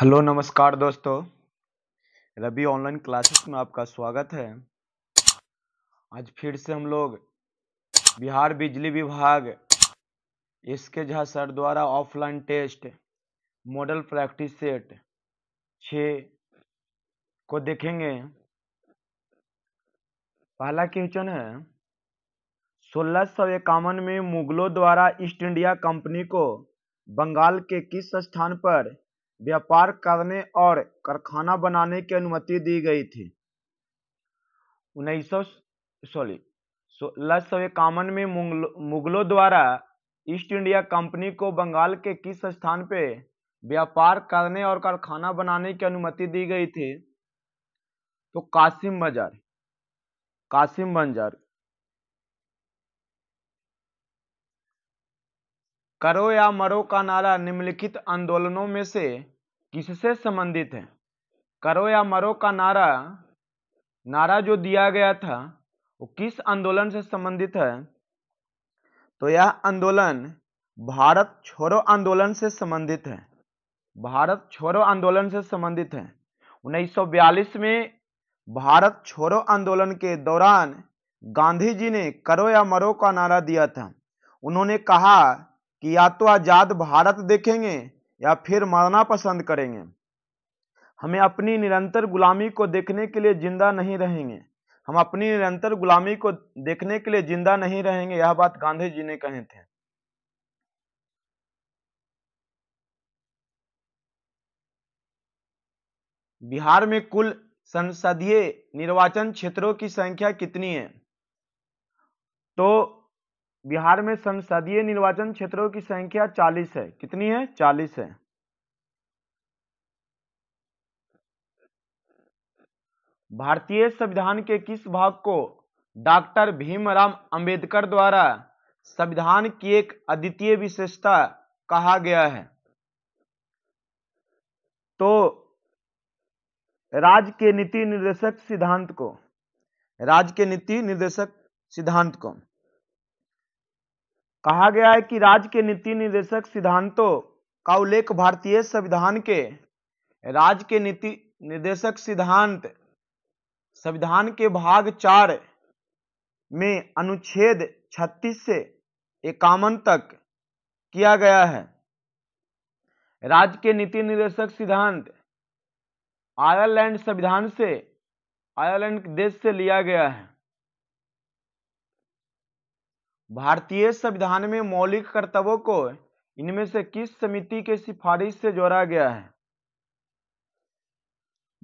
hello नमस्कार दोस्तों Ravi online classes में आपका स्वागत है आज फिर से हम लोग बिहार बिजली विभाग एस के झा सर द्वारा offline test model practice set छ को देखेंगे पहला क्वेश्चन है सोलह सौ इक्यावन में मुगलों द्वारा ईस्ट इंडिया कंपनी को बंगाल के किस स्थान पर व्यापार करने और कारखाना बनाने की अनुमति दी गई थी उन्नीस सॉरी सोलह सौ इक्यावन में मुगलों द्वारा ईस्ट इंडिया कंपनी को बंगाल के किस स्थान पे व्यापार करने और कारखाना बनाने की अनुमति दी गई थी तो कासिम बाजार कासिम बाजार करो या मरो का नारा निम्नलिखित आंदोलनों में से किससे संबंधित है करो या मरो का नारा नारा जो दिया गया था वो किस आंदोलन से संबंधित है तो यह आंदोलन भारत छोड़ो आंदोलन से संबंधित है भारत छोड़ो आंदोलन से संबंधित है 1942 में भारत छोड़ो आंदोलन के दौरान गांधी जी ने करो या मरो का नारा दिया था उन्होंने कहा कि या तो आज़ाद भारत देखेंगे या फिर मरना पसंद करेंगे हमें अपनी निरंतर गुलामी को देखने के लिए ज़िंदा नहीं रहेंगे हम अपनी निरंतर गुलामी को देखने के लिए ज़िंदा नहीं रहेंगे यह बात गांधी जी ने कहे थे बिहार में कुल संसदीय निर्वाचन क्षेत्रों की संख्या कितनी है तो बिहार में संसदीय निर्वाचन क्षेत्रों की संख्या 40 है कितनी है 40 है भारतीय संविधान के किस भाग को डॉक्टर भीमराव अंबेडकर द्वारा संविधान की एक अद्वितीय विशेषता कहा गया है तो राज्य के नीति निर्देशक सिद्धांत को राज्य के नीति निर्देशक सिद्धांत को कहा गया है कि राज्य के नीति निर्देशक सिद्धांतों का उल्लेख भारतीय संविधान के राज्य के नीति निर्देशक सिद्धांत संविधान के भाग चार में अनुच्छेद 36 से इक्यावन तक किया गया है राज्य के नीति निर्देशक सिद्धांत आयरलैंड संविधान से आयरलैंड देश से लिया गया है भारतीय संविधान में मौलिक कर्तव्यों को इनमें से किस समिति के सिफारिश से जोड़ा गया है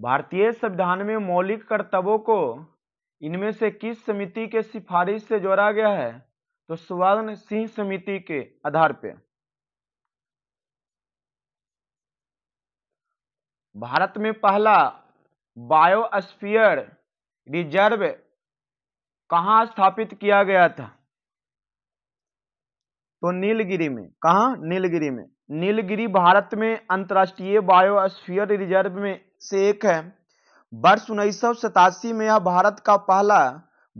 भारतीय संविधान में मौलिक कर्तव्यों को इनमें से किस समिति के सिफारिश से जोड़ा गया है तो स्वर्ण सिंह समिति के आधार पर भारत में पहला बायोस्फीयर रिजर्व कहाँ स्थापित किया गया था तो नीलगिरी में कहा नीलगिरी में नीलगिरी भारत में अंतरराष्ट्रीय बायोस्फीयर रिजर्व में से एक है वर्ष उन्नीस में यह भारत का पहला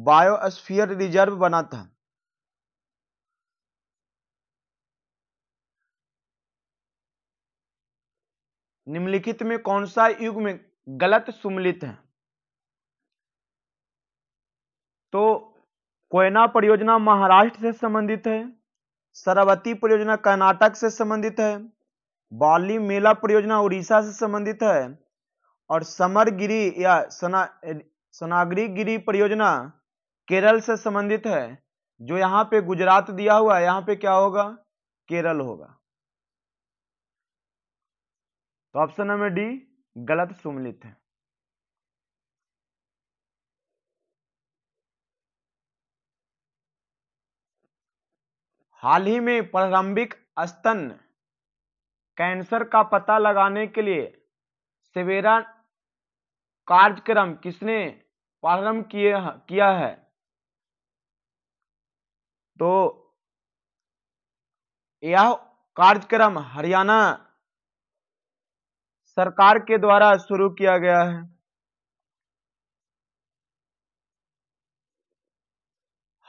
बायोस्फीयर रिजर्व बना था निम्नलिखित में कौन सा युग में गलत सुमलित है तो कोयना परियोजना महाराष्ट्र से संबंधित है सरवती परियोजना कर्नाटक से संबंधित है बाली मेला परियोजना उड़ीसा से संबंधित है और समरगिरी या सना सनागरी गिरी परियोजना केरल से संबंधित है जो यहाँ पे गुजरात दिया हुआ है यहाँ पे क्या होगा केरल होगा तो ऑप्शन नंबर डी गलत सुमलित है हाल ही में प्रारंभिक स्तन कैंसर का पता लगाने के लिए सेवेरा कार्यक्रम किसने प्रारंभ किया है तो यह कार्यक्रम हरियाणा सरकार के द्वारा शुरू किया गया है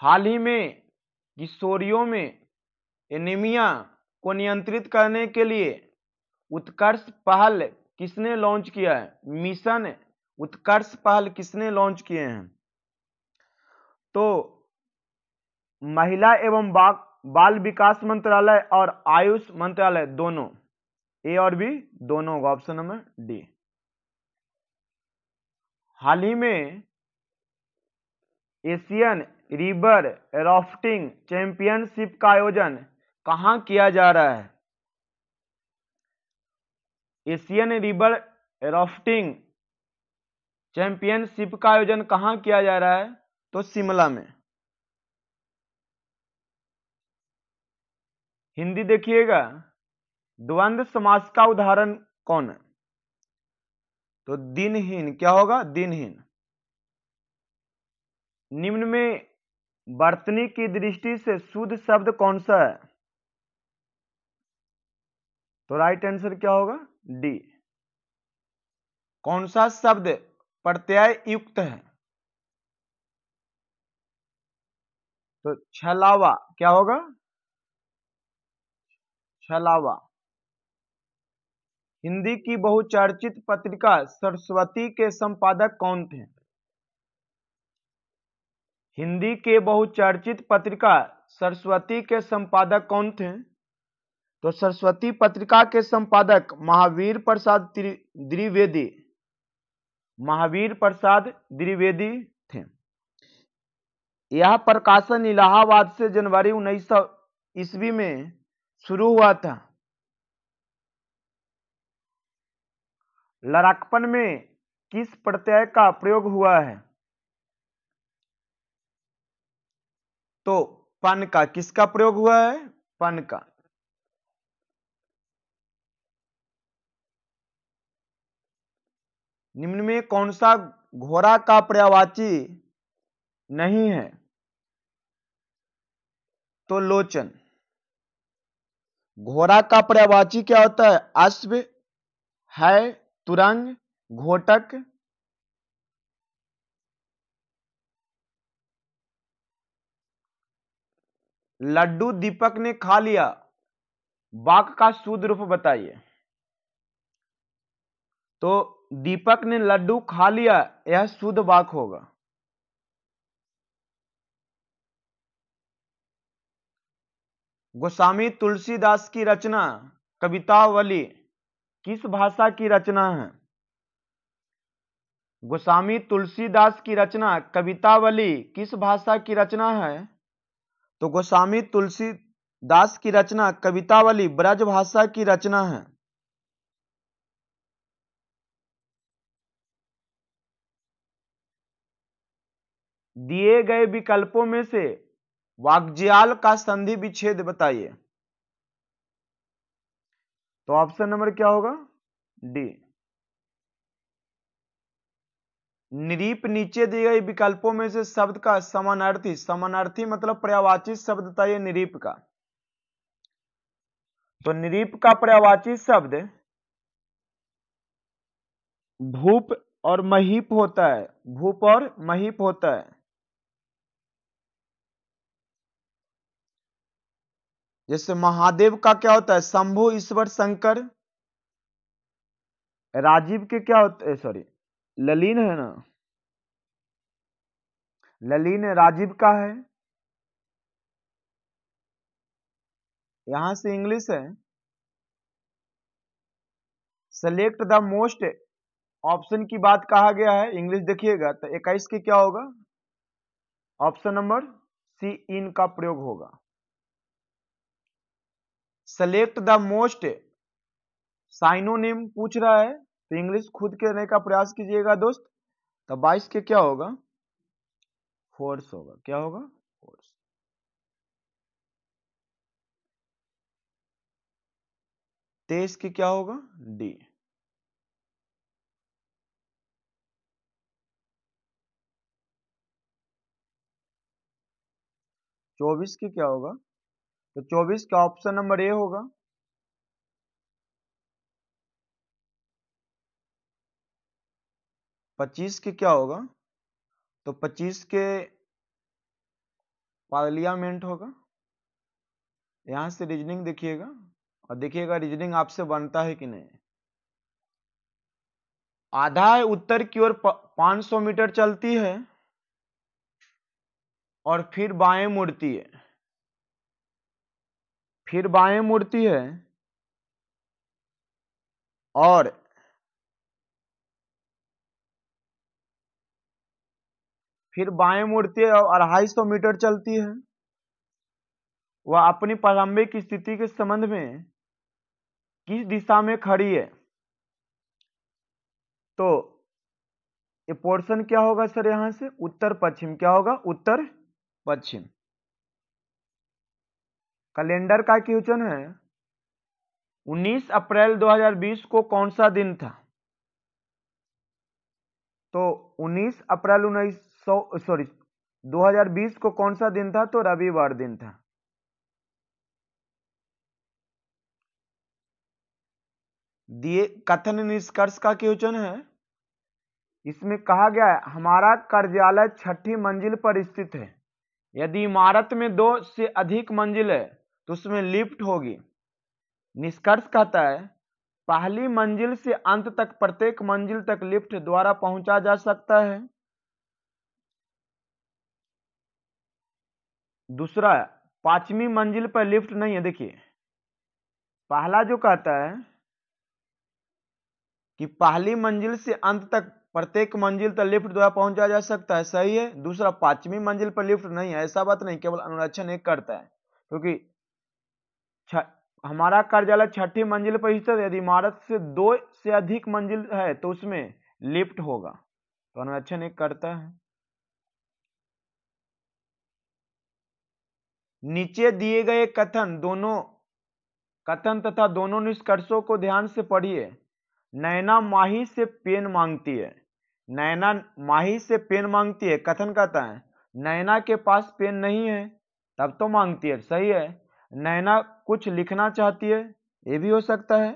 हाल ही में किशोरियों में एनीमिया को नियंत्रित करने के लिए उत्कर्ष पहल किसने लॉन्च किया है मिशन उत्कर्ष पहल किसने लॉन्च किए हैं तो महिला एवं बाल विकास मंत्रालय और आयुष मंत्रालय दोनों ए और बी दोनों होगा ऑप्शन नंबर डी हाल ही में एशियन रिवर राफ्टिंग चैंपियनशिप का आयोजन कहां किया जा रहा है एशियन रिवर राफ्टिंग चैंपियनशिप का आयोजन कहां किया जा रहा है तो शिमला में हिंदी देखिएगा द्वंद समास का उदाहरण कौन है तो दिनहीन क्या होगा दिनहीन निम्न में वर्तनी की दृष्टि से शुद्ध शब्द कौन सा है तो राइट आंसर क्या होगा डी कौन सा शब्द प्रत्यय युक्त है तो छलावा क्या होगा छलावा हिंदी की बहुचर्चित पत्रिका सरस्वती के संपादक कौन थे हिंदी के बहुचर्चित पत्रिका सरस्वती के संपादक कौन थे तो सरस्वती पत्रिका के संपादक महावीर प्रसाद द्विवेदी महावीर प्रसाद द्विवेदी थे यह प्रकाशन इलाहाबाद से जनवरी उन्नीस सौ ईस्वी में शुरू हुआ था लड़ाकपन में किस प्रत्यय का प्रयोग हुआ है तो पन का किसका प्रयोग हुआ है पन का निम्न में कौन सा घोड़ा का पर्यावाची नहीं है तो लोचन घोड़ा का पर्यावाची क्या होता है अश्व है तुरंग घोटक लड्डू दीपक ने खा लिया बाघ का शुद्ध रूप बताइए तो दीपक ने लड्डू खा लिया यह शुद्ध वाक होगा गोस्वामी तुलसीदास की रचना कवितावली किस भाषा की रचना है गोस्वामी तुलसीदास की रचना कवितावली किस भाषा की रचना है तो गोस्वामी तुलसीदास की रचना कवितावली ब्रज भाषा की रचना है दिए गए विकल्पों में से वाग्ज्याल का संधि विच्छेद बताइए तो ऑप्शन नंबर क्या होगा डी निरीप नीचे दिए गए विकल्पों में से शब्द का समानार्थी समानार्थी मतलब पर्यावाची शब्द बताइए निरीप का तो निरीप का पर्यावाची शब्द भूप और महीप होता है भूप और महीप होता है जैसे महादेव का क्या होता है शंभु ईश्वर शंकर राजीव के क्या होते हैं सॉरी ललिन है ना ललिन राजीव का है यहां से इंग्लिश है सेलेक्ट द मोस्ट ऑप्शन की बात कहा गया है इंग्लिश देखिएगा तो इक्कीस के क्या होगा ऑप्शन नंबर सी इन का प्रयोग होगा सेलेक्ट द मोस्ट साइनोनिम पूछ रहा है तो इंग्लिश खुद करने का प्रयास कीजिएगा दोस्त तो बाईस के क्या होगा फोर्स होगा क्या होगा फोर्स तेईस के क्या होगा डी चौबीस के क्या होगा तो 24 का ऑप्शन नंबर ए होगा पच्चीस के क्या होगा तो पच्चीस के पार्लियामेंट होगा यहां से रीजनिंग देखिएगा और देखिएगा रीजनिंग आपसे बनता है कि नहीं आधा उत्तर की ओर 500 मीटर चलती है और फिर बाएं मुड़ती है फिर बाएं मुड़ती है और फिर बाएं मुड़ती है और अढ़ाई सौ मीटर चलती है वह अपनी प्रारंभिक स्थिति के संबंध में किस दिशा में खड़ी है तो ये पोर्शन क्या होगा सर यहां से उत्तर पश्चिम क्या होगा उत्तर पश्चिम कैलेंडर का क्वेश्चन है 19 अप्रैल 2020 को कौन सा दिन था तो 19 अप्रैल उन्नीस सॉरी 2020 को कौन सा दिन था तो रविवार दिन था दिए कथन निष्कर्ष का क्वेश्चन है इसमें कहा गया है हमारा कार्यालय छठी मंजिल पर स्थित है यदि इमारत में दो से अधिक मंजिल है तो उसमें लिफ्ट होगी निष्कर्ष कहता है पहली मंजिल से अंत तक प्रत्येक मंजिल तक लिफ्ट द्वारा पहुंचा जा सकता है दूसरा पांचवी मंजिल पर लिफ्ट नहीं है देखिए पहला जो कहता है कि पहली मंजिल से अंत तक प्रत्येक मंजिल तक लिफ्ट द्वारा पहुंचा जा सकता है सही है दूसरा पांचवी मंजिल पर लिफ्ट नहीं है ऐसा बात नहीं केवल अनुरक्षण एक करता है क्योंकि तो हमारा कार्यालय छठी मंजिल पर स्थित यदि इमारत से दो से अधिक मंजिल है तो उसमें लिफ्ट होगा तो अनुरक्षण एक करता है नीचे दिए गए कथन दोनों कथन तथा दोनों निष्कर्षों को ध्यान से पढ़िए नैना माही से पेन मांगती है नैना माही से पेन मांगती है कथन कहता है नैना के पास पेन नहीं है तब तो मांगती है सही है नैना कुछ लिखना चाहती है ये भी हो सकता है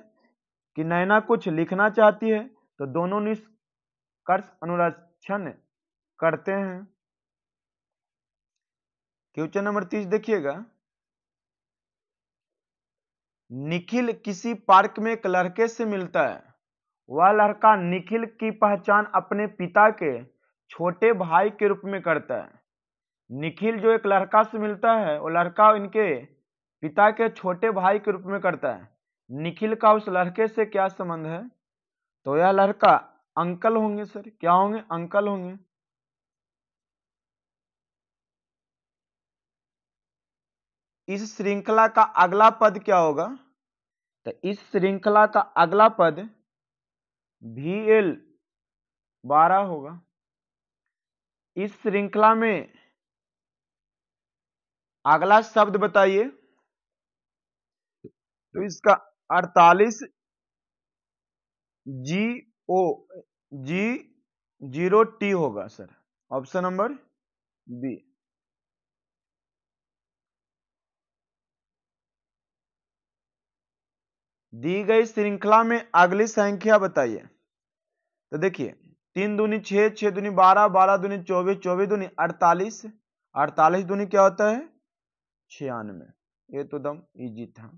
कि नैना कुछ लिखना चाहती है तो दोनों निष्कर्ष अनुरक्षण करते हैं क्वेश्चन नंबर तीस देखिएगा निखिल किसी पार्क में एक लड़के से मिलता है वह लड़का निखिल की पहचान अपने पिता के छोटे भाई के रूप में करता है निखिल जो एक लड़का से मिलता है वो लड़का इनके पिता के छोटे भाई के रूप में करता है निखिल का उस लड़के से क्या संबंध है तो यह लड़का अंकल होंगे सर क्या होंगे अंकल होंगे इस श्रृंखला का अगला पद क्या होगा तो इस श्रृंखला का अगला पद भी एल बारह होगा इस श्रृंखला में अगला शब्द बताइए तो इसका 48 G O G zero T होगा सर ऑप्शन नंबर बी दी गई श्रृंखला में अगली संख्या बताइए तो देखिए तीन दुनी छह छह दूनी बारह बारह दूनी चौबीस चौबीस दूनी अड़तालीस अड़तालीस दूनी क्या होता है छियानवे ये तो दम इजी था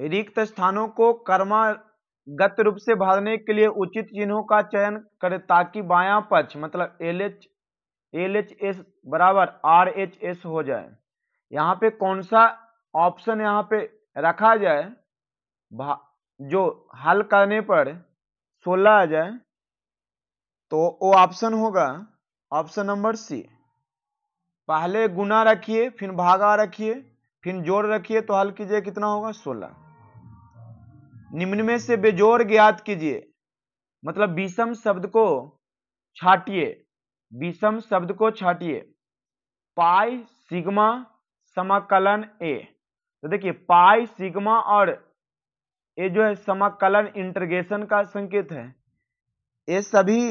रिक्त स्थानों को कर्मागत रूप से भरने के लिए उचित चिन्हों का चयन करें ताकि बायां पक्ष मतलब L H L H S बराबर आर एच एस हो जाए यहाँ पे कौन सा ऑप्शन यहाँ पे रखा जाए जो हल करने पर 16 आ जाए तो वो ऑप्शन होगा ऑप्शन नंबर सी पहले गुना रखिए फिर भागा रखिए फिर जोड़ रखिए तो हल कीजिए कितना होगा सोलह निम्न में से बेजोर ज्ञात कीजिए मतलब विषम शब्द को छाटिए विषम शब्द को छाटिए पाई सिग्मा समाकलन ए तो देखिए पाई सिग्मा और ये जो है समाकलन इंटरगेशन का संकेत है ये सभी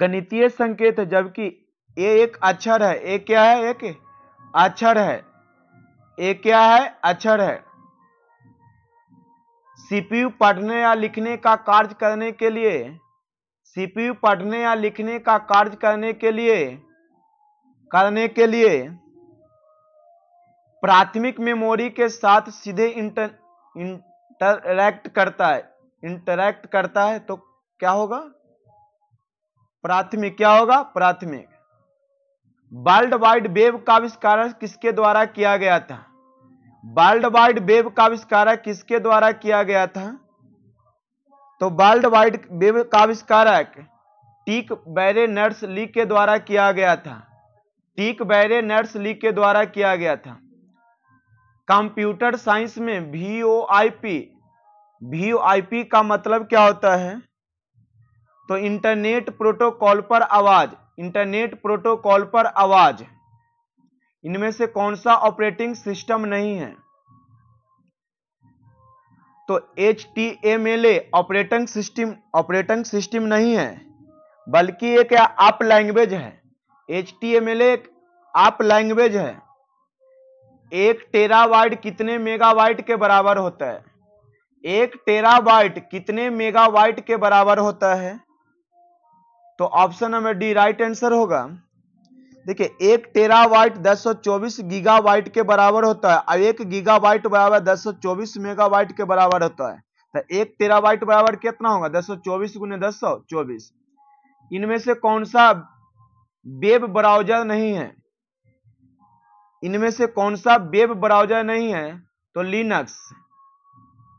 गणितीय संकेत है जबकि ये एक अक्षर है ये क्या है एक अक्षर है ये क्या है अक्षर है सीपीयू पढ़ने या लिखने का कार्य करने के लिए सीपीयू पढ़ने या लिखने का कार्य करने के लिए करने के लिए प्राथमिक मेमोरी के साथ सीधे इंटर इंटरैक्ट करता है इंटरैक्ट करता है तो क्या होगा प्राथमिक क्या होगा प्राथमिक वर्ल्ड वाइड वेब का आविष्कार किसके द्वारा किया गया था वर्ल्ड वाइड वेब का आविष्कार किसके द्वारा किया गया था तो वर्ल्ड वाइड वेब का आविष्कार टीक बैरे नर्स लीग के द्वारा किया गया था टीक बैरे नर्स लीग के द्वारा किया गया था कंप्यूटर साइंस में V O I P V O I P का मतलब क्या होता है तो इंटरनेट प्रोटोकॉल पर आवाज इंटरनेट प्रोटोकॉल पर आवाज़ इनमें से कौन सा ऑपरेटिंग सिस्टम नहीं है तो H T M L a operating system operating system नहीं है बल्कि एक आप लैंग्वेज है एच टी एम एल एक आप लैंग्वेज है एक टेरावाइट कितने मेगावाइट के बराबर होता है एक टेरावाइट कितने मेगावाइट के बराबर होता है तो option number D right answer होगा देखिए एक टेरावाइट 1024 गीगावाइट के बराबर होता है और एक गीगावाइट बराबर 1024 मेगावाइट के बराबर होता है तो एक टेरावाइट बराबर कितना होगा 1024 सौ चौबीस गुने दस इनमें से कौन सा वेब ब्राउजर नहीं है इनमें से कौन सा वेब ब्राउजर नहीं है तो लिनक्स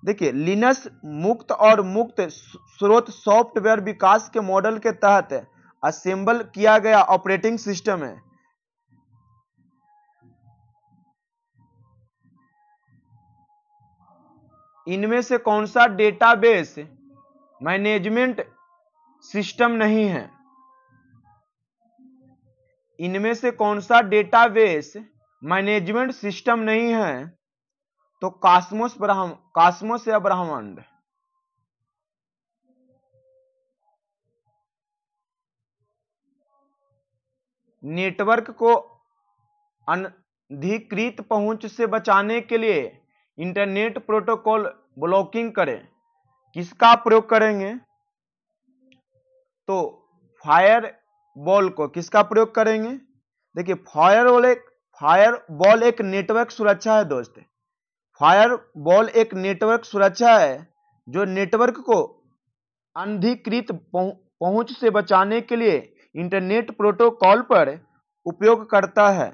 देखिए लिनक्स मुक्त और मुक्त स्रोत सॉफ्टवेयर विकास के मॉडल के तहत असेंबल किया गया ऑपरेटिंग सिस्टम है इनमें से कौन सा डेटाबेस मैनेजमेंट सिस्टम नहीं है इनमें से कौन सा डेटाबेस मैनेजमेंट सिस्टम नहीं है तो कास्मोस ब्रह्म कास्मोस या ब्रह्मांड नेटवर्क को अनधिकृत पहुंच से बचाने के लिए इंटरनेट प्रोटोकॉल ब्लॉकिंग करें किसका प्रयोग करेंगे तो फायर बॉल को किसका प्रयोग करेंगे देखिए फायर बॉल एक फायर बॉल एक नेटवर्क सुरक्षा है दोस्त फायर बॉल एक नेटवर्क सुरक्षा है जो नेटवर्क को अनधिकृत पहुंच से बचाने के लिए इंटरनेट प्रोटोकॉल पर उपयोग करता है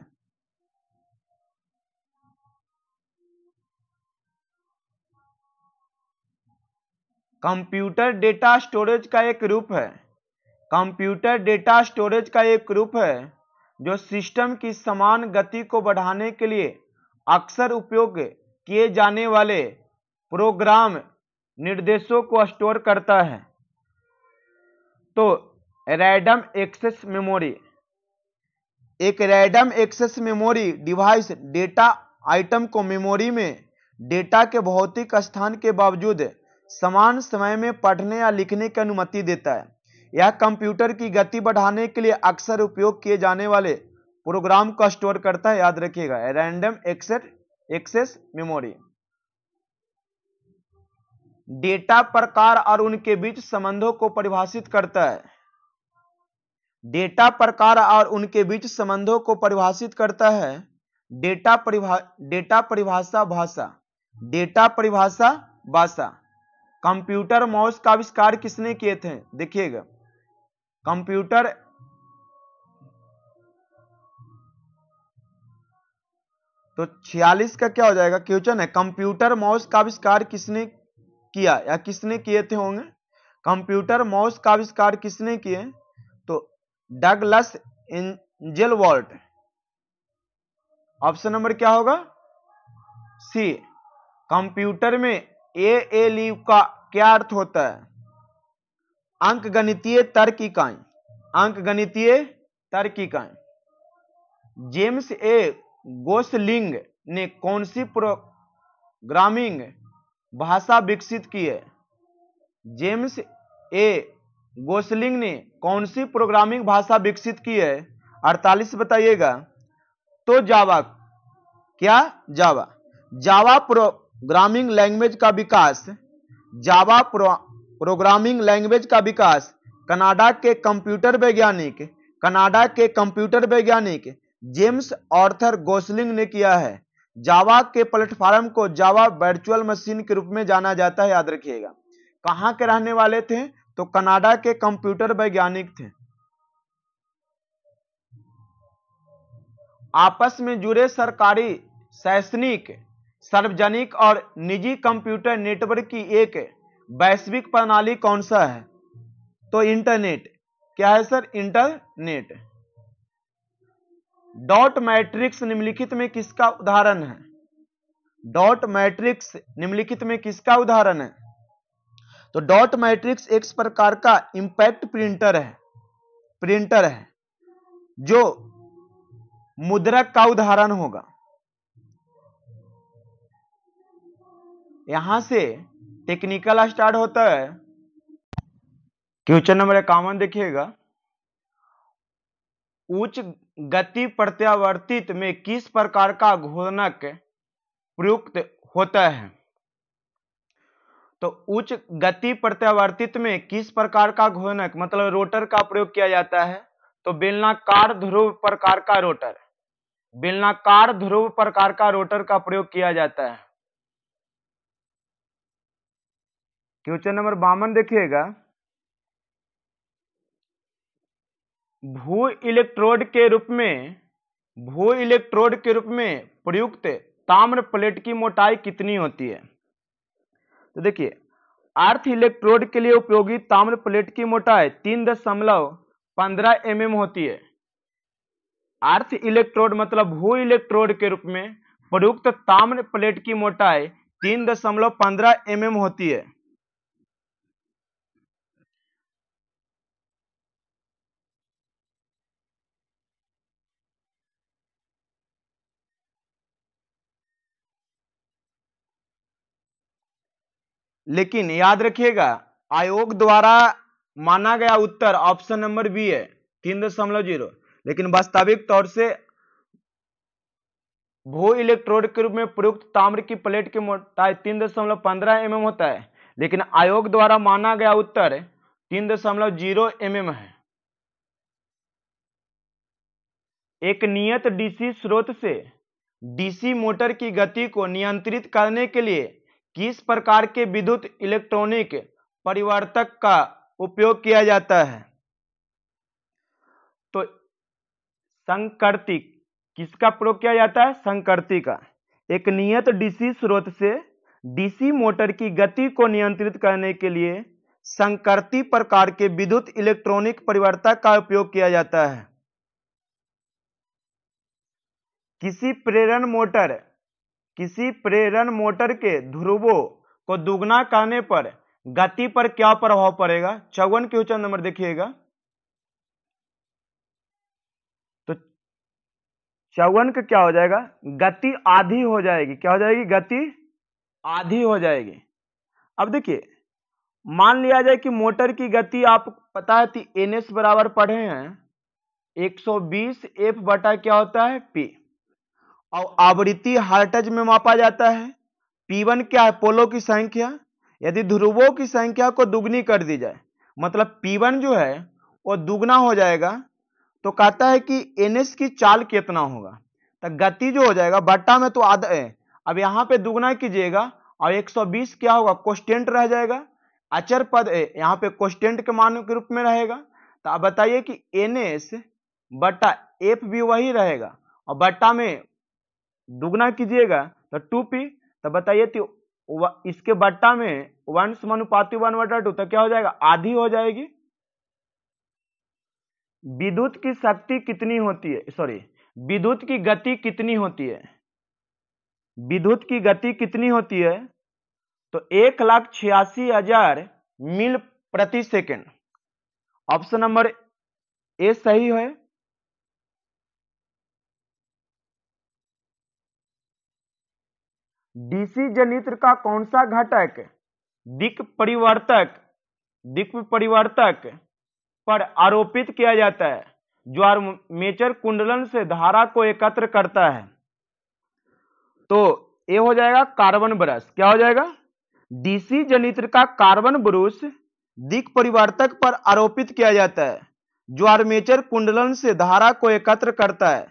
कंप्यूटर डेटा स्टोरेज का एक रूप है कंप्यूटर डेटा स्टोरेज का एक रूप है जो सिस्टम की समान गति को बढ़ाने के लिए अक्सर उपयोग किए जाने वाले प्रोग्राम निर्देशों को स्टोर करता है तो रैडम एक्सेस मेमोरी एक random access memory device data item को मेमोरी में डेटा के भौतिक स्थान के बावजूद समान समय में पढ़ने या लिखने की अनुमति देता है यह कंप्यूटर की गति बढ़ाने के लिए अक्सर उपयोग किए जाने वाले प्रोग्राम को स्टोर करता है याद रखिएगा random access access memory data प्रकार और उनके बीच संबंधों को परिभाषित करता है डेटा प्रकार और उनके बीच संबंधों को परिभाषित करता है डेटा परिभा डेटा परिभाषा भाषा डेटा परिभाषा भाषा कंप्यूटर माउस का आविष्कार किसने किए थे देखिएगा कंप्यूटर तो 46 का क्या हो जाएगा क्वेश्चन है कंप्यूटर माउस का आविष्कार किसने किया या किसने किए थे होंगे कंप्यूटर माउस का आविष्कार किसने किए डगलस इंजल वॉल्ट ऑप्शन नंबर क्या होगा सी कंप्यूटर में ए ए लीव का क्या अर्थ होता है अंक गणितीय तर्क इकाई अंक गणितीय तर्क इकाई जेम्स ए गोसलिंग ने कौन सी प्रोग्रामिंग भाषा विकसित की है जेम्स ए गोसलिंग ने कौन सी प्रोग्रामिंग भाषा विकसित की है अड़तालीस बताइएगा तो जावा क्या जावा जावा प्रोग्रामिंग लैंग्वेज का विकास जावा प्रो, प्रोग्रामिंग लैंग्वेज का विकास कनाडा के कंप्यूटर वैज्ञानिक कनाडा के कंप्यूटर वैज्ञानिक जेम्स ऑर्थर गोसलिंग ने किया है जावा के प्लेटफॉर्म को जावा वर्चुअल मशीन के रूप में जाना जाता है याद रखिएगा कहाँ के रहने वाले थे तो कनाडा के कंप्यूटर वैज्ञानिक थे आपस में जुड़े सरकारी शैक्षणिक सार्वजनिक और निजी कंप्यूटर नेटवर्क की एक वैश्विक प्रणाली कौन सा है तो इंटरनेट क्या है सर इंटरनेट डॉट मैट्रिक्स निम्नलिखित में किसका उदाहरण है डॉट मैट्रिक्स निम्नलिखित में किसका उदाहरण है तो डॉट मैट्रिक्स एक प्रकार का इंपैक्ट प्रिंटर है प्रिंटर है जो मुद्रक का उदाहरण होगा यहां से टेक्निकल स्टार्ट होता है क्वेश्चन नंबर इक्यावन देखिएगा उच्च गति प्रत्यावर्तित में किस प्रकार का घूर्णक प्रयुक्त होता है तो उच्च गति प्रत्यावर्तित में किस प्रकार का घूर्णक मतलब रोटर का प्रयोग किया जाता है तो बेलनाकार ध्रुव प्रकार का रोटर बेलनाकार ध्रुव प्रकार का रोटर का प्रयोग किया जाता है क्वेश्चन नंबर बावन देखिएगा भू इलेक्ट्रोड के रूप में भू इलेक्ट्रोड के रूप में प्रयुक्त ताम्र प्लेट की मोटाई कितनी होती है तो देखिए अर्थ इलेक्ट्रोड के लिए उपयोगी ताम्र प्लेट की मोटाई तीन दशमलव पंद्रह एम mm होती है अर्थ इलेक्ट्रोड मतलब भू इलेक्ट्रोड के रूप में प्रयुक्त ताम्र प्लेट की मोटाई तीन दशमलव पंद्रह एम होती है लेकिन याद रखिएगा आयोग द्वारा माना गया उत्तर ऑप्शन नंबर बी है तीन दशमलव जीरो लेकिन वास्तविक तौर से भू इलेक्ट्रोड के रूप में प्रयुक्त ताम्र की प्लेट की मोटाई तीन दशमलव पंद्रह एम होता है लेकिन आयोग द्वारा माना गया उत्तर तीन दशमलव जीरो एम है एक नियत डीसी स्रोत से डीसी मोटर की गति को नियंत्रित करने के लिए किस प्रकार के विद्युत इलेक्ट्रॉनिक परिवर्तक का उपयोग किया जाता है तो संकर्ति किसका प्रयोग किया जाता है संकर्ति का एक नियत डीसी स्रोत से डीसी मोटर की गति को नियंत्रित करने के लिए संकर्ति प्रकार के विद्युत इलेक्ट्रॉनिक परिवर्तक का उपयोग किया जाता है किसी प्रेरण मोटर किसी प्रेरण मोटर के ध्रुवों को दुगना करने पर गति पर क्या प्रभाव पड़ेगा चौवन क्वेश्चन नंबर देखिएगा तो चौवन का क्या हो जाएगा गति आधी हो जाएगी क्या हो जाएगी गति आधी हो जाएगी अब देखिए मान लिया जाए कि मोटर की गति आप पता है एन एस बराबर पढ़े हैं 120 एफ बटा क्या होता है पी और आवृत्ति हार्टज में मापा जाता है P1 क्या है पोलो की संख्या यदि ध्रुवों की संख्या को दुगनी कर दी जाए मतलब P1 जो है वो दुगना हो जाएगा तो कहता है कि एन की चाल कितना होगा तो गति जो हो जाएगा बट्टा में तो आधा अब यहाँ पे दुगना कीजिएगा और 120 क्या होगा कोस्टेंट रह जाएगा अचर पद यहाँ पे कोस्टेंट के मान के रूप में रहेगा तो अब बताइए कि एन एस बट्टा एफ भी वही रहेगा और बट्टा में दुगना कीजिएगा तो टू पी तो बताइए तो इसके बट्टा में वन समानुपाती वन बटा टू तो क्या हो जाएगा आधी हो जाएगी विद्युत की शक्ति कितनी होती है सॉरी विद्युत की गति कितनी होती है विद्युत की गति कितनी होती है तो एक लाख छियासी हजार मील प्रति सेकेंड ऑप्शन नंबर ए सही है डीसी जनित्र का कौन सा घटक दिक परिवर्तक दिक परिवर्तक पर आरोपित किया जाता है जो मेचर कुंडलन से धारा को एकत्र करता है तो ये हो जाएगा कार्बन ब्रश क्या हो जाएगा डीसी जनित्र का कार्बन ब्रुश दिक परिवर्तक पर आरोपित किया जाता है जो आर्मेचर कुंडलन से धारा को एकत्र करता है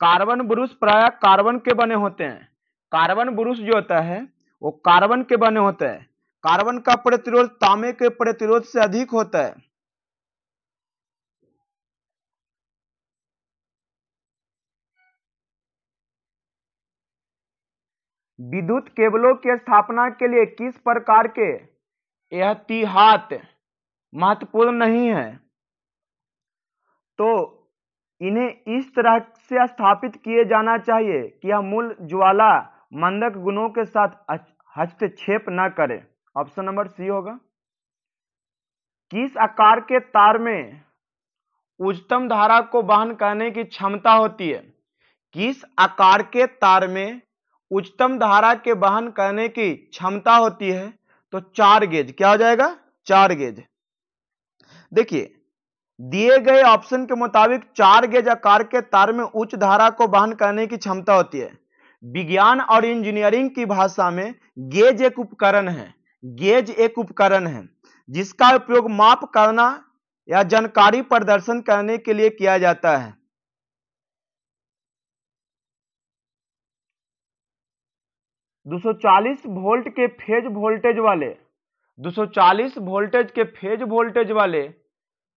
कार्बन ब्रुश प्राय कार्बन के बने होते हैं कार्बन ब्रुश जो होता है वो कार्बन के बने होते हैं कार्बन का प्रतिरोध तांबे के प्रतिरोध से अधिक होता है विद्युत केबलों की के स्थापना के लिए किस प्रकार के एहतियात महत्वपूर्ण नहीं है तो इन्हें इस तरह से स्थापित किए जाना चाहिए कि यह मूल ज्वाला मंदक गुणों के साथ हस्तक्षेप न करें ऑप्शन नंबर सी होगा किस आकार के तार में उच्चतम धारा को वहन करने की क्षमता होती है किस आकार के तार में उच्चतम धारा के वहन करने की क्षमता होती है तो चार गेज क्या हो जाएगा चार गेज देखिए दिए गए ऑप्शन के मुताबिक चार गेज आकार के तार में उच्च धारा को वहन करने की क्षमता होती है विज्ञान और इंजीनियरिंग की भाषा में गेज एक उपकरण है गेज एक उपकरण है जिसका उपयोग माप करना या जानकारी प्रदर्शन करने के लिए किया जाता है दो वोल्ट के फेज वोल्टेज वाले चालीस वोल्टेज के फेज वोल्टेज वाले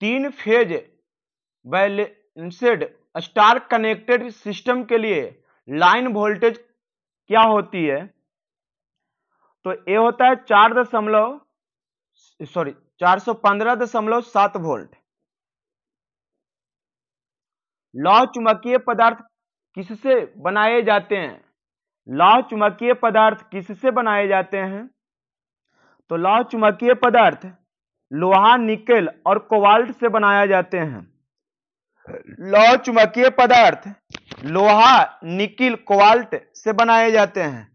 तीन phase balanced star connected system के लिए लाइन वोल्टेज क्या होती है तो ए होता है चार दशमलव सॉरी चार सौ पंद्रह दशमलव सात वोल्ट लौह चुंबकीय पदार्थ किससे बनाए जाते हैं लौह चुंबकीय पदार्थ किससे बनाए जाते हैं तो लौह चुंबकीय पदार्थ लोहा निकेल और कोबाल्ट से बनाए जाते हैं लौह चुंबकीय पदार्थ लोहा निकिल कोवाल्ट से बनाए जाते हैं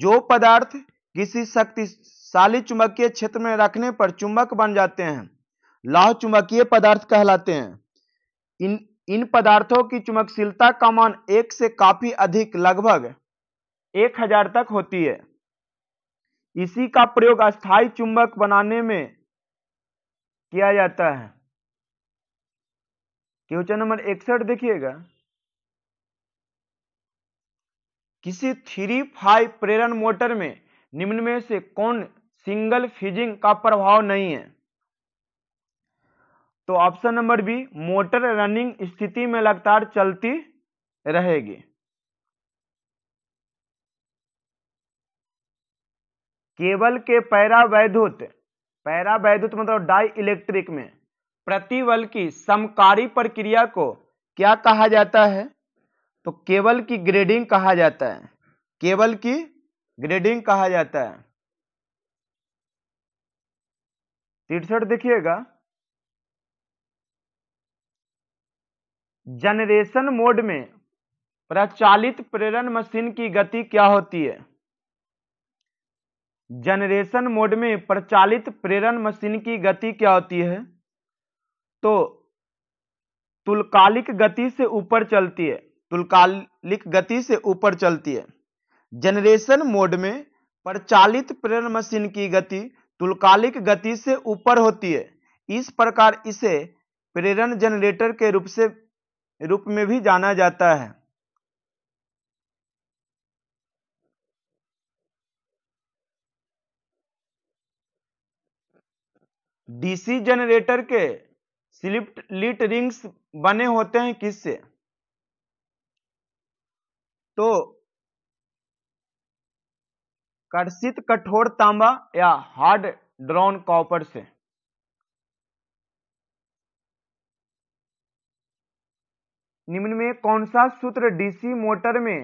जो पदार्थ किसी शक्तिशाली चुंबकीय क्षेत्र में रखने पर चुंबक बन जाते हैं लौह चुंबकीय पदार्थ कहलाते हैं इन इन पदार्थों की चुमकशीलता का मान एक से काफी अधिक लगभग एक हजार तक होती है इसी का प्रयोग अस्थाई चुंबक बनाने में किया जाता है क्वेश्चन नंबर इकसठ देखिएगा किसी थ्री फाइव प्रेरण मोटर में निम्न में से कौन सिंगल फिजिंग का प्रभाव नहीं है तो option number B motor running स्थिति में लगातार चलती रहेगी केबल के पैरा पैरा वैद्युत मतलब डाई इलेक्ट्रिक में प्रतिबल की समकारी प्रक्रिया को क्या कहा जाता है तो केबल की ग्रेडिंग कहा जाता है केबल की ग्रेडिंग कहा जाता है तिरसठ देखिएगा जनरेशन मोड में प्रचालित प्रेरण मशीन की गति क्या होती है जनरेशन मोड में प्रचालित प्रेरण मशीन की गति क्या होती है तो तुलकालिक गति से ऊपर चलती है तुलकालिक गति से ऊपर चलती है जनरेशन मोड में प्रचालित प्रेरण मशीन की गति तुल्कालिक गति से ऊपर होती है इस प्रकार इसे प्रेरण जनरेटर के रूप से रूप में भी जाना जाता है डीसी जनरेटर के स्लिप लिट रिंग्स बने होते हैं किससे तो कर्षित कठोर तांबा या हार्ड ड्रॉन कॉपर से निम्न में कौन सा सूत्र डीसी मोटर में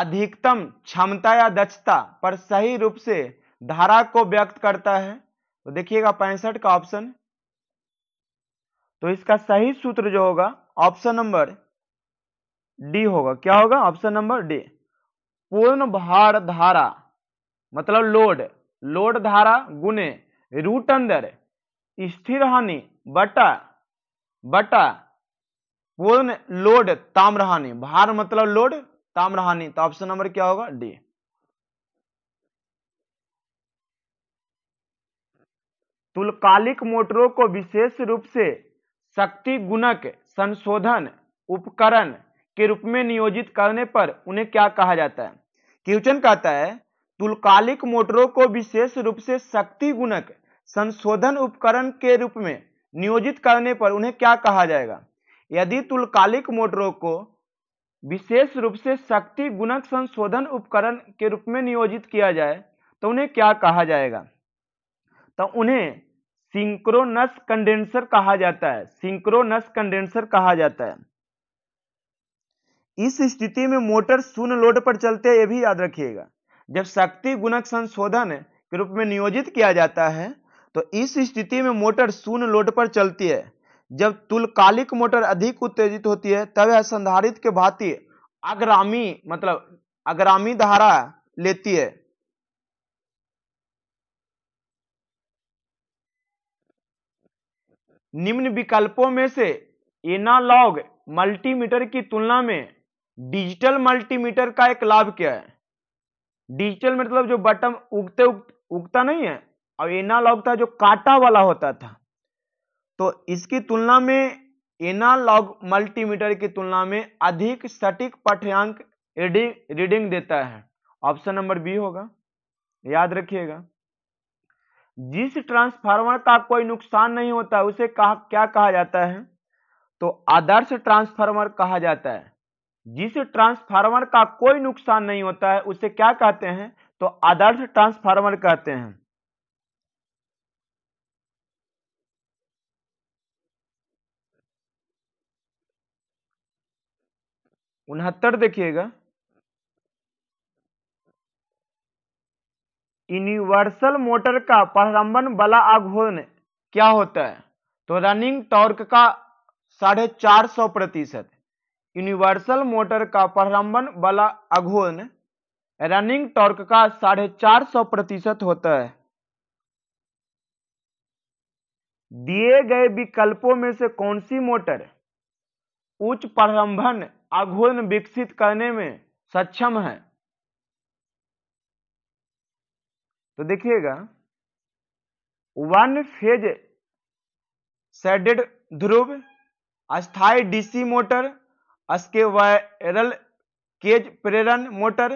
अधिकतम क्षमता या दक्षता पर सही रूप से धारा को व्यक्त करता है तो देखिएगा पैंसठ का ऑप्शन तो इसका सही सूत्र जो होगा ऑप्शन नंबर डी होगा क्या होगा ऑप्शन नंबर डी पूर्ण भार धारा मतलब लोड लोड धारा गुने रूट अंदर स्थिर हानि बटा बटा पूर्ण लोड हानि भार मतलब लोड हानि तो ऑप्शन नंबर क्या होगा डी तुलकालिक मोटरों को विशेष रूप से शक्ति गुणक संशोधन उपकरण के रूप में नियोजित करने पर उन्हें क्या कहा जाता है क्यूचन कहता है तुलकालिक मोटरों को विशेष रूप से शक्ति गुणक संशोधन उपकरण के रूप में नियोजित करने पर उन्हें क्या कहा जाएगा यदि तुलकालिक मोटरों को विशेष रूप से शक्ति गुणक संशोधन उपकरण के रूप में नियोजित किया जाए तो उन्हें क्या कहा जाएगा तो उन्हें सिंक्रोनस कंडेंसर कहा जाता है सिंक्रोनस कंडेंसर कहा जाता है इस स्थिति में मोटर शून्य लोड पर चलते है ये भी याद रखिएगा जब शक्ति गुणक संशोधन के रूप में नियोजित किया जाता है तो इस स्थिति में मोटर शून्य लोड पर चलती है जब तुलकालिक मोटर अधिक उत्तेजित होती है तब यह संधारित के भांति अग्रामी मतलब अग्रामी धारा लेती है निम्न विकल्पों में से एनालॉग मल्टीमीटर की तुलना में डिजिटल मल्टीमीटर का एक लाभ क्या है डिजिटल मतलब जो बटन उगते उगता नहीं है और एनालॉग था जो काटा वाला होता था तो इसकी तुलना में एनालॉग मल्टीमीटर की तुलना में अधिक सटीक पठ्यांक रीडिंग रीडिंग देता है ऑप्शन नंबर बी होगा याद रखिएगा जिस ट्रांसफार्मर का कोई नुकसान नहीं होता उसे कहा क्या कहा जाता है तो आदर्श ट्रांसफार्मर कहा जाता है जिस ट्रांसफार्मर का कोई नुकसान नहीं होता है उसे क्या कहते हैं तो आदर्श ट्रांसफार्मर कहते हैं उनहत्तर देखिएगा यूनिवर्सल मोटर का प्रारंभन बला आघूर्ण क्या होता है तो रनिंग टॉर्क का साढ़े चार सौ प्रतिशत यूनिवर्सल मोटर का प्रारंभन वाला अघोन रनिंग टॉर्क का साढ़े चार सौ प्रतिशत होता है दिए गए विकल्पों में से कौन सी मोटर उच्च प्रारंभन अघोन विकसित करने में सक्षम है तो देखिएगा वन फेज सेडेड ध्रुव अस्थाई DC motor squirrel cage प्रेरण मोटर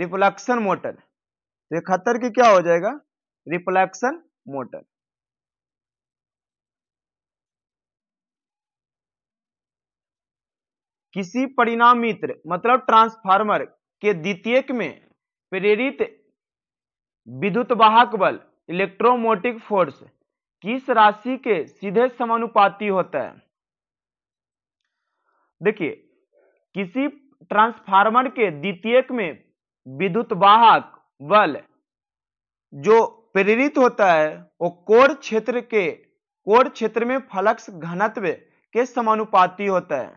रिफ्लेक्शन मोटर तो इकहत्तर के क्या हो जाएगा रिफ्लेक्शन मोटर किसी परिणामित्र मतलब ट्रांसफार्मर के द्वितीय में प्रेरित विद्युत वाहक बल इलेक्ट्रोमोटिक फोर्स किस राशि के सीधे समानुपाती होता है देखिए किसी ट्रांसफार्मर के द्वितीयक में विद्युत वाहक बल जो प्रेरित होता है वो कोर क्षेत्र के कोर क्षेत्र में फलक्स घनत्व के समानुपाती होता है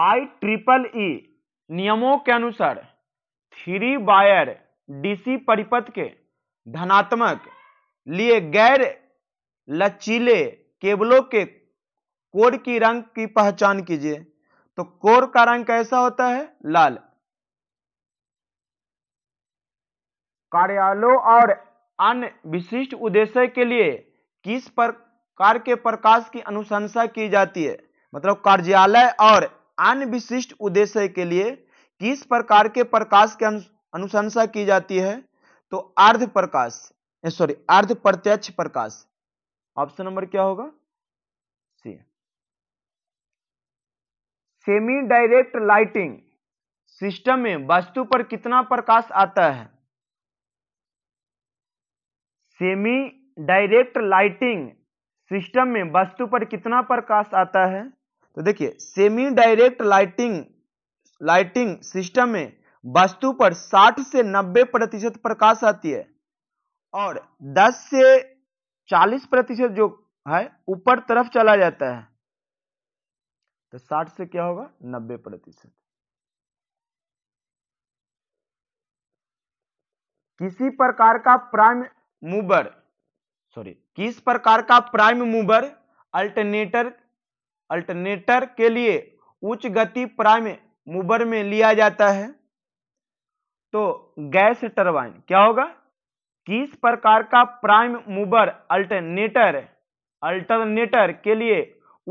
आई ट्रिपल ई नियमों के अनुसार थ्री वायर डीसी परिपथ के धनात्मक लिए गैर लचीले केबलों के कोर की रंग की पहचान कीजिए तो कोर का रंग कैसा होता है लाल कार्यालयों और अन्य विशिष्ट उद्देश्य के लिए किस प्रकार के प्रकाश की अनुशंसा की जाती है मतलब कार्यालय और अन्य विशिष्ट उद्देश्य के लिए किस प्रकार के प्रकाश की अनुशंसा की जाती है तो अर्ध प्रकाश सॉरी अर्ध प्रत्यक्ष प्रकाश ऑप्शन नंबर क्या होगा C semi direct lighting system में वस्तु पर कितना प्रकाश आता है सेमी डायरेक्ट लाइटिंग सिस्टम में वस्तु पर कितना प्रकाश आता है तो देखिए semi direct lighting lighting system में वस्तु पर 60 से 90 प्रतिशत प्रकाश आती है और 10 से 40 प्रतिशत जो है ऊपर तरफ चला जाता है तो 60 से क्या होगा 90 प्रतिशत किसी प्रकार का प्राइम मूवर सॉरी किस प्रकार का प्राइम मूवर अल्टरनेटर अल्टरनेटर के लिए उच्च गति प्राइम मूवर में लिया जाता है तो गैस टरबाइन क्या होगा किस प्रकार का प्राइम मूवर अल्टरनेटर अल्टरनेटर के लिए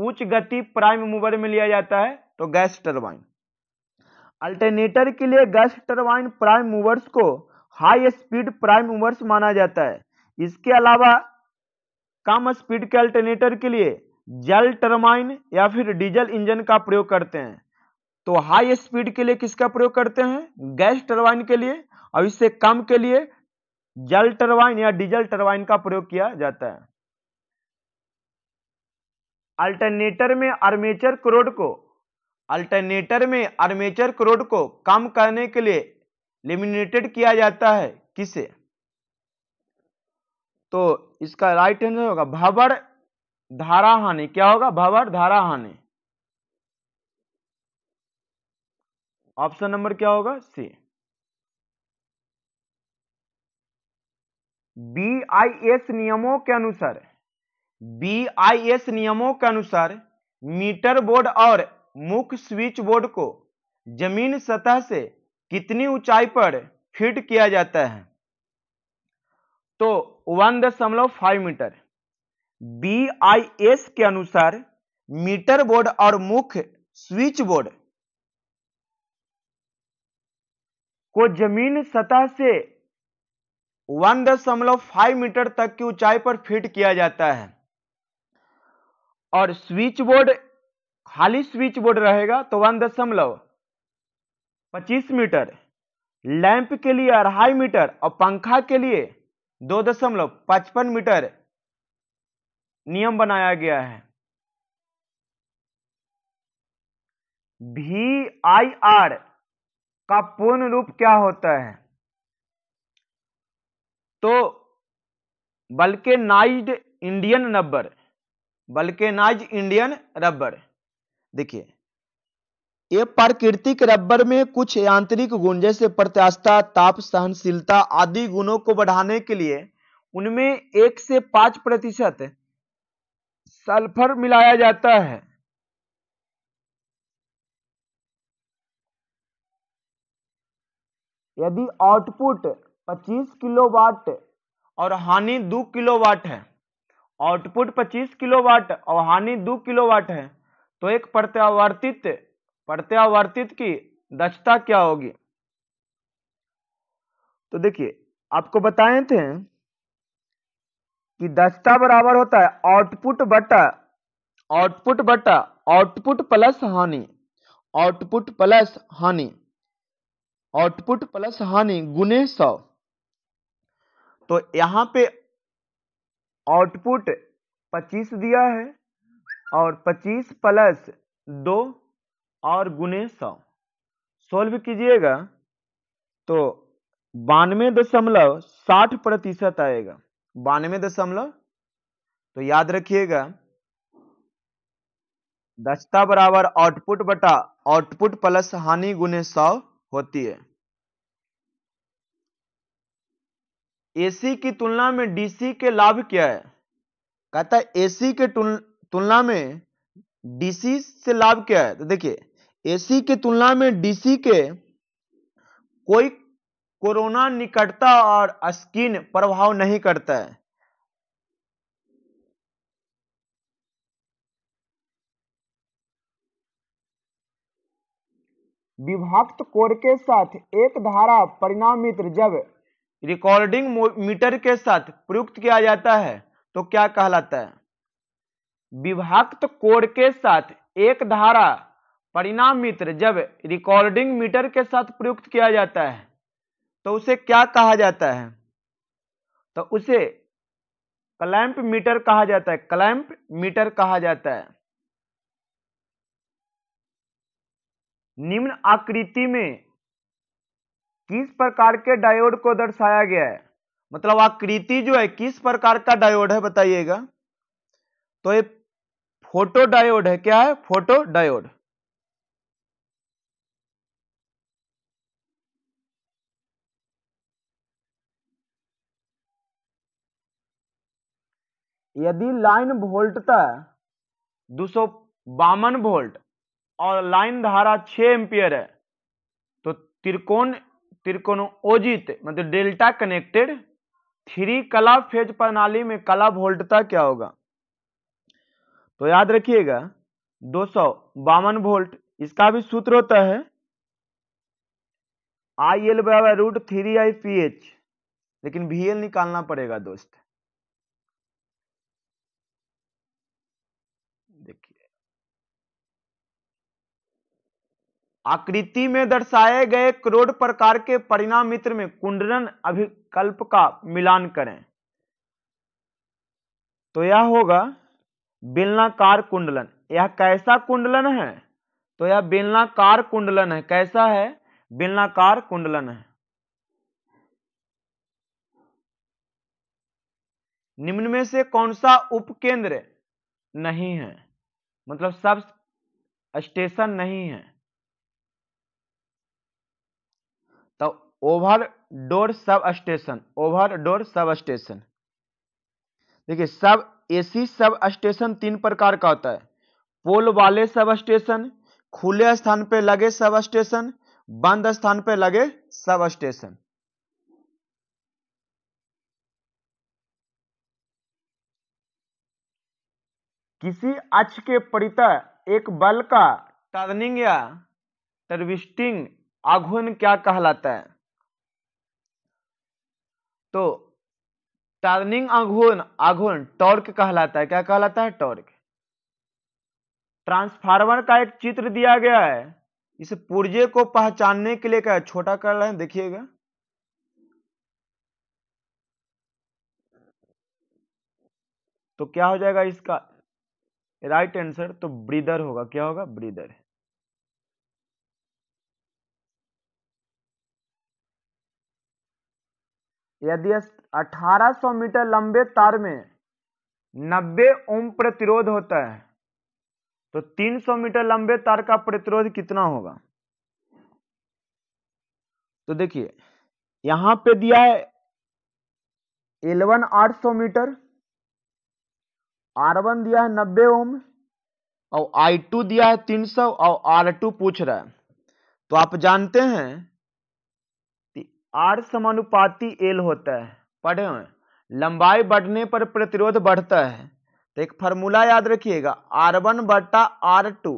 उच्च गति प्राइम मूवर में लिया जाता है तो गैस टरबाइन अल्टरनेटर के लिए गैस टरबाइन प्राइम मूवर्स को हाई स्पीड प्राइम मूवर्स माना जाता है इसके अलावा कम स्पीड के अल्टरनेटर के लिए जल टरबाइन या फिर डीजल इंजन का प्रयोग करते हैं तो हाई स्पीड के लिए किसका प्रयोग करते हैं गैस टरबाइन के लिए और इससे कम के लिए जल टरबाइन या डीजल टरबाइन का प्रयोग किया जाता है अल्टरनेटर में आर्मेचर क्रोड को अल्टरनेटर में आर्मेचर क्रोड को कम करने के लिए लिमिनेटेड किया जाता है किसे तो इसका राइट आंसर होगा भवर धारा हानि क्या होगा भवर धारा हानि ऑप्शन नंबर क्या होगा सी बीआईएस नियमों के अनुसार बीआईएस नियमों के अनुसार मीटर बोर्ड और मुख्य स्विच बोर्ड को जमीन सतह से कितनी ऊंचाई पर फिट किया जाता है तो वन दशमलव फाइव मीटर बीआईएस के अनुसार मीटर बोर्ड और मुख्य स्विच बोर्ड को जमीन सतह से 1.5 मीटर तक की ऊंचाई पर फिट किया जाता है और स्विच बोर्ड खाली स्विच बोर्ड रहेगा तो वन दशमलव पच्चीस मीटर लैंप के लिए अढ़ाई मीटर और पंखा के लिए दो दशमलव पचपन मीटर नियम बनाया गया है वी आई आर का पूर्ण रूप क्या होता है तो vulcanised Indian rubber vulcanise Indian rubber देखिए ये प्राकृतिक रबर में कुछ यांत्रिक गुण जैसे प्रत्यास्था ताप सहनशीलता आदि गुणों को बढ़ाने के लिए उनमें एक से पांच प्रतिशत सल्फर मिलाया जाता है यदि आउटपुट 25 किलोवाट और हानि 2 किलोवाट है आउटपुट 25 किलोवाट और हानि 2 किलोवाट है तो एक प्रत्यावर्तित प्रत्यावर्तित की दक्षता क्या होगी तो देखिए आपको बताए थे कि दक्षता बराबर होता है आउटपुट बटा आउटपुट बटा आउटपुट प्लस हानि आउटपुट प्लस हानि आउटपुट प्लस हानि गुने सौ तो यहां पे आउटपुट 25 दिया है और 25 प्लस दो और गुने सौ सोल्व कीजिएगा तो बानवे दशमलव साठ प्रतिशत आएगा बानवे दशमलव तो याद रखिएगा दक्षता बराबर आउटपुट बटा आउटपुट प्लस हानि गुने सौ होती है एसी की तुलना में डीसी के लाभ क्या है कहता है एसी के तुलना में डीसी से लाभ क्या है तो देखिए एसी की तुलना में डीसी के कोई कोरोना निकटता और स्किन प्रभाव नहीं करता है विभक्त कोर के साथ एक धारा परिणामित जब रिकॉर्डिंग मीटर के साथ प्रयुक्त किया जाता है तो क्या कहलाता है विभक्त कोर के साथ एक धारा परिणाम मित्र जब रिकॉर्डिंग मीटर के साथ प्रयुक्त किया जाता है तो उसे क्या कहा जाता है तो उसे क्लैंप मीटर कहा जाता है क्लैंप मीटर कहा जाता है निम्न आकृति में किस प्रकार के डायोड को दर्शाया गया है मतलब आकृति जो है किस प्रकार का डायोड है बताइएगा तो ये फोटो डायोड है क्या है फोटो डायोड यदि लाइन वोल्टता है दो सौ बावन वोल्ट और लाइन धारा 6 एम्पियर है तो त्रिकोण त्रिकोणोजित मतलब डेल्टा कनेक्टेड थ्री कला फेज प्रणाली में कला वोल्टता क्या होगा तो याद रखिएगा दो सौ बावन वोल्ट इसका भी सूत्र होता है आई एल बराबर root three I P H लेकिन वी एल निकालना पड़ेगा दोस्त आकृति में दर्शाए गए करोड़ प्रकार के परिणाम मित्र में कुंडलन अभिकल्प का मिलान करें तो यह होगा बेलनाकार कुंडलन यह कैसा कुंडलन है तो यह बेलनाकार कुंडलन है कैसा है बेलनाकार कुंडलन है निम्न में से कौन सा उपकेंद्र नहीं है मतलब सब स्टेशन नहीं है outdoor sub station outdoor sub station देखिए सब एसी सब स्टेशन तीन प्रकार का होता है पोल वाले सब स्टेशन खुले स्थान पे लगे सब स्टेशन बंद स्थान पे लगे सब स्टेशन किसी अक्ष के परितः एक बल का टर्निंग या टर्विस्टिंग आघूर्ण क्या कहलाता है तो टर्निंग आघूर्ण आघूर्ण टॉर्क कहलाता है क्या कहलाता है टॉर्क ट्रांसफार्मर का एक चित्र दिया गया है इस पुर्जे को पहचानने के लिए क्या छोटा कर रहे हैं देखिएगा तो क्या हो जाएगा इसका राइट आंसर तो ब्रीदर होगा क्या होगा ब्रीदर यदि 1800 मीटर लंबे तार में 90 ओम प्रतिरोध होता है तो 300 मीटर लंबे तार का प्रतिरोध कितना होगा तो देखिए यहां पे दिया है एलेवन आठ सौ मीटर आर वन दिया है नब्बे ओम और आई टू दिया है तीन सौ और आर टू पूछ रहा है तो आप जानते हैं आर समानुपाती एल होता है पढ़े हुए लंबाई बढ़ने पर प्रतिरोध बढ़ता है तो एक फार्मूला याद रखिएगा आर वन बटा आर टू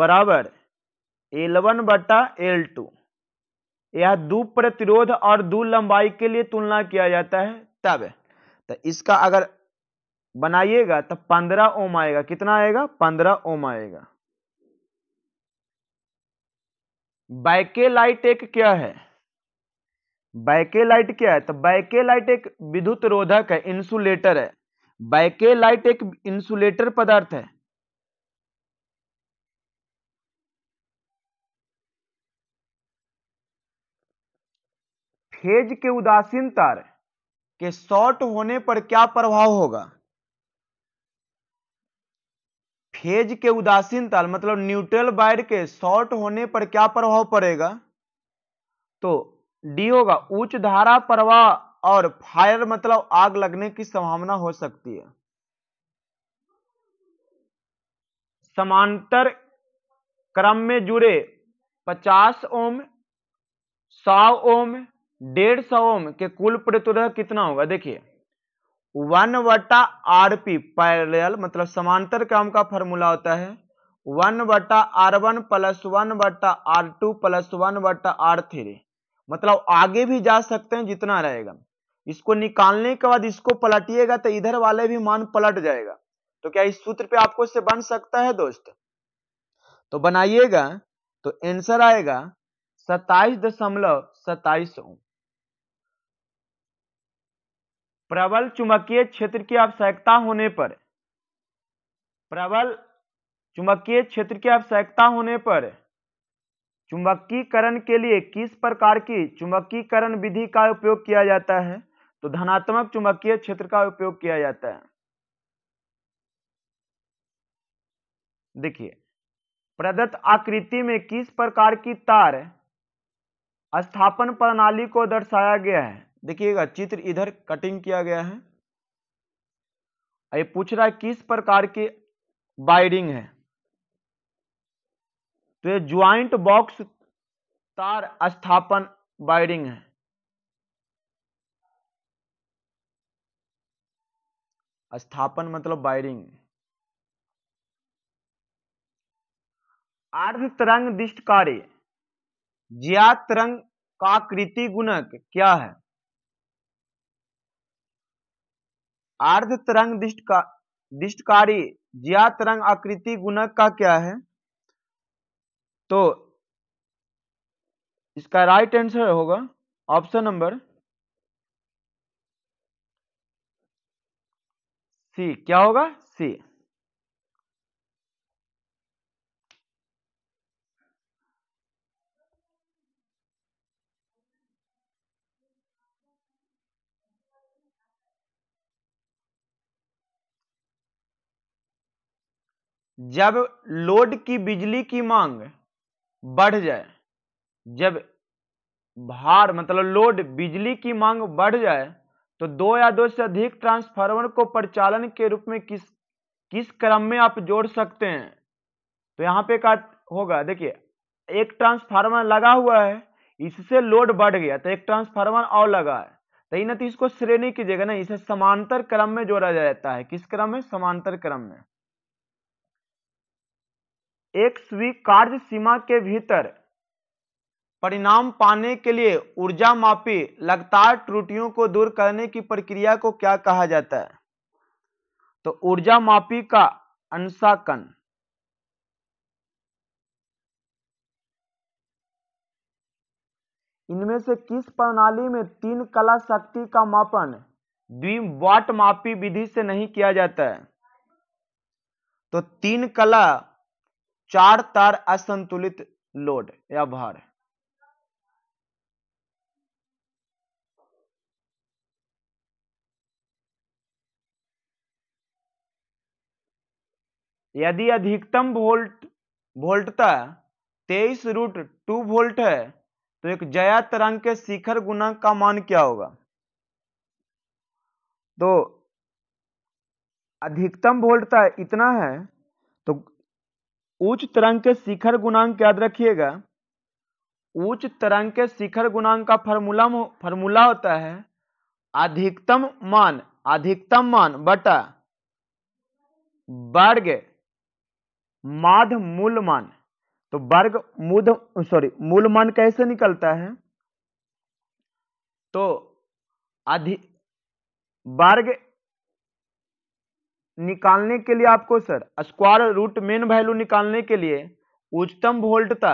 बराबर एल वन बटा एल टू यह दो प्रतिरोध और दो लंबाई के लिए तुलना किया जाता है तब तो इसका अगर बनाइएगा तो पंद्रह ओम आएगा कितना आएगा पंद्रह ओम आएगा बैके लाइट एक क्या है बैकेलाइट क्या है तो बैकेलाइट एक विद्युत रोधक है इंसुलेटर है बैकेलाइट एक इंसुलेटर पदार्थ है फेज के उदासीन तार के शॉर्ट होने पर क्या प्रभाव होगा फेज के उदासीन तार मतलब न्यूट्रल वायर के शॉर्ट होने पर क्या प्रभाव पड़ेगा तो डी होगा उच्च धारा प्रवाह और फायर मतलब आग लगने की संभावना हो सकती है समांतर क्रम में जुड़े 50 ओम 100 ओम 150 ओम के कुल प्रतिरोध कितना होगा देखिए वन वटा आर पी पैरेलल मतलब समांतर क्रम का फॉर्मूला होता है वन वटा आर वन प्लस वन वटा आर टू प्लस वन वटा आर थ्री मतलब आगे भी जा सकते हैं जितना रहेगा इसको निकालने के बाद इसको पलटिएगा तो इधर वाले भी मान पलट जाएगा तो क्या इस सूत्र पे आपको इससे बन सकता है दोस्त तो बनाइएगा तो आंसर आएगा सताइस दशमलव सताइस ओम प्रबल चुंबकीय क्षेत्र की आवश्यकता होने पर प्रबल चुंबकीय क्षेत्र की आवश्यकता होने पर चुंबकीकरण के लिए किस प्रकार की चुंबकीकरण विधि का उपयोग किया जाता है तो धनात्मक चुंबकीय क्षेत्र का उपयोग किया जाता है देखिए प्रदत्त आकृति में किस प्रकार की तार स्थापन प्रणाली को दर्शाया गया है देखिएगा चित्र इधर कटिंग किया गया है ये पूछ रहा है किस प्रकार की बाइडिंग है तो ये ज्वाइंट बॉक्स तार स्थापन वायरिंग है स्थापन मतलब वायरिंग अर्ध तरंग दिष्ट कार्य ज्ञात तरंग का कृति गुणक क्या है अर्ध तरंग दिष्ट का दिष्टकारी ज्या तरंग आकृति गुणक का क्या है तो इसका राइट आंसर होगा ऑप्शन नंबर सी क्या होगा सी जब लोड की बिजली की मांग बढ़ जाए जब भार मतलब लोड बिजली की मांग बढ़ जाए तो दो या दो से अधिक ट्रांसफार्मर को परिचालन के रूप में किस किस क्रम में आप जोड़ सकते हैं तो यहाँ पे का होगा देखिए एक ट्रांसफार्मर लगा हुआ है इससे लोड बढ़ गया तो एक ट्रांसफार्मर और लगा है तो इन इसको श्रेणी कीजिएगा ना इसे समांतर क्रम में जोड़ा जाता है किस क्रम में समांतर क्रम में एक स्वीकार्य सीमा के भीतर परिणाम पाने के लिए ऊर्जा मापी लगातार त्रुटियों को दूर करने की प्रक्रिया को क्या कहा जाता है तो ऊर्जा मापी का अंशाकन इनमें से किस प्रणाली में तीन कला शक्ति का मापन द्विवाट मापी विधि से नहीं किया जाता है तो तीन कला चार तार असंतुलित लोड या भार यदि अधिकतम वोल्ट वोल्टता तेईस रूट टू वोल्ट है तो एक जया तरंग के शिखर गुणांक का मान क्या होगा तो अधिकतम वोल्टता इतना है तो उच्च तरंग के शिखर गुणांक याद रखिएगा उच्च तरंग के शिखर गुणांक का फॉर्मूला फॉर्मूला होता है अधिकतम मान अधिकतम मान बटा वर्ग माध मूल मान तो वर्ग मूध सॉरी मूल मान कैसे निकलता है तो अधिक वर्ग निकालने के लिए आपको sir square root mean value निकालने के लिए उच्चतम वोल्टता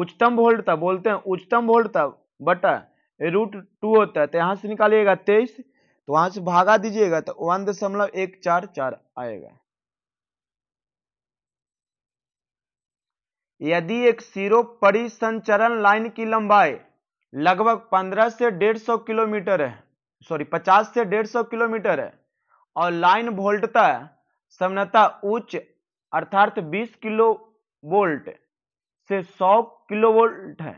उच्चतम वोल्टता बोलते हैं उच्चतम वोल्टता बटा रूट टू होता है तो यहाँ से निकालिएगा तेईस तो वहां से भागा दीजिएगा तो वन दशमलव एक चार चार आएगा यदि एक सिरो परिसंचरण लाइन की लंबाई लगभग पंद्रह से डेढ़ सौ किलोमीटर है सॉरी पचास से डेढ़ सौ किलोमीटर है और लाइन वोल्टता समता उच्च अर्थात 20 किलो वोल्ट से 100 किलो वोल्ट है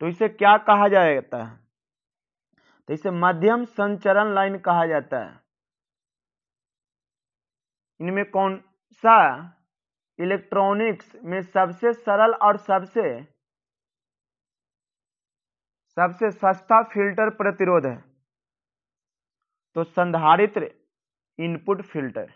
तो इसे क्या कहा जाता है तो इसे मध्यम संचरण लाइन कहा जाता है इनमें कौन सा इलेक्ट्रॉनिक्स में सबसे सरल और सबसे सबसे सस्ता फिल्टर प्रतिरोध है तो संधारित्र input filter